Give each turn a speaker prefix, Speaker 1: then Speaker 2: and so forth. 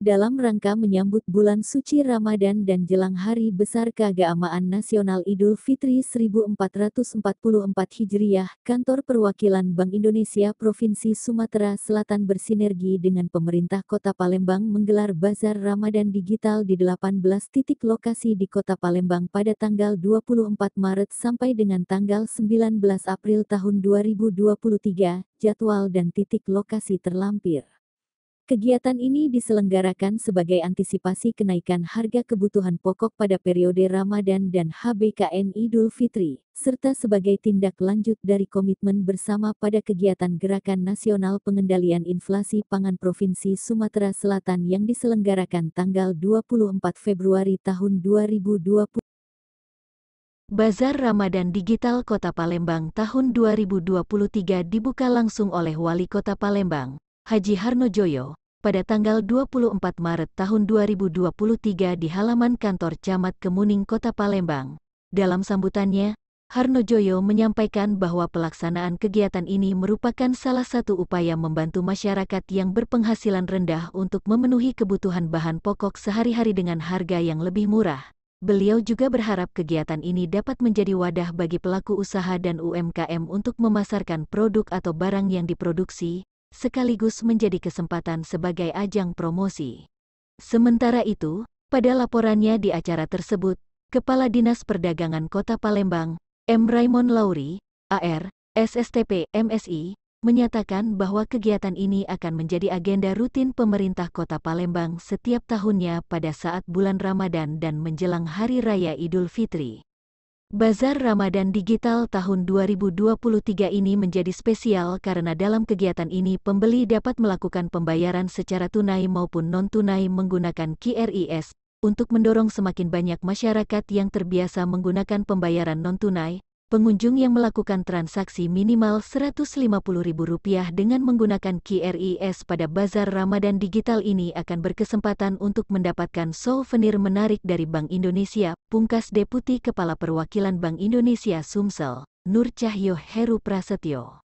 Speaker 1: dalam rangka menyambut bulan suci Ramadan dan jelang hari besar keagamaan nasional Idul Fitri 1444 Hijriah, kantor perwakilan Bank Indonesia Provinsi Sumatera Selatan bersinergi dengan pemerintah Kota Palembang menggelar bazar Ramadan digital di 18 titik lokasi di Kota Palembang pada tanggal 24 Maret sampai dengan tanggal 19 April tahun 2023, jadwal dan titik lokasi terlampir. Kegiatan ini diselenggarakan sebagai antisipasi kenaikan harga kebutuhan pokok pada periode Ramadan dan HBKN Idul Fitri, serta sebagai tindak lanjut dari komitmen bersama pada kegiatan Gerakan Nasional Pengendalian Inflasi Pangan Provinsi Sumatera Selatan yang diselenggarakan tanggal 24
Speaker 2: Februari tahun 2020. Bazar Ramadan Digital Kota Palembang tahun 2023 dibuka langsung oleh Wali Kota Palembang, Haji Harnojoyo, pada tanggal 24 Maret tahun 2023 di halaman kantor Camat Kemuning Kota Palembang. Dalam sambutannya, Harno Joyo menyampaikan bahwa pelaksanaan kegiatan ini merupakan salah satu upaya membantu masyarakat yang berpenghasilan rendah untuk memenuhi kebutuhan bahan pokok sehari-hari dengan harga yang lebih murah. Beliau juga berharap kegiatan ini dapat menjadi wadah bagi pelaku usaha dan UMKM untuk memasarkan produk atau barang yang diproduksi, sekaligus menjadi kesempatan sebagai ajang promosi. Sementara itu, pada laporannya di acara tersebut, Kepala Dinas Perdagangan Kota Palembang, M. Raymond Lauri, AR, SSTP, MSI, menyatakan bahwa kegiatan ini akan menjadi agenda rutin pemerintah Kota Palembang setiap tahunnya pada saat bulan Ramadan dan menjelang Hari Raya Idul Fitri. Bazar Ramadan Digital tahun 2023 ini menjadi spesial karena dalam kegiatan ini pembeli dapat melakukan pembayaran secara tunai maupun non-tunai menggunakan QRIS, untuk mendorong semakin banyak masyarakat yang terbiasa menggunakan pembayaran non-tunai, pengunjung yang melakukan transaksi minimal Rp150.000 dengan menggunakan QRIS pada Bazar Ramadan Digital ini akan berkesempatan untuk mendapatkan souvenir menarik dari Bank Indonesia, pungkas Deputi Kepala Perwakilan Bank Indonesia Sumsel, Nur Cahyo Heru Prasetyo.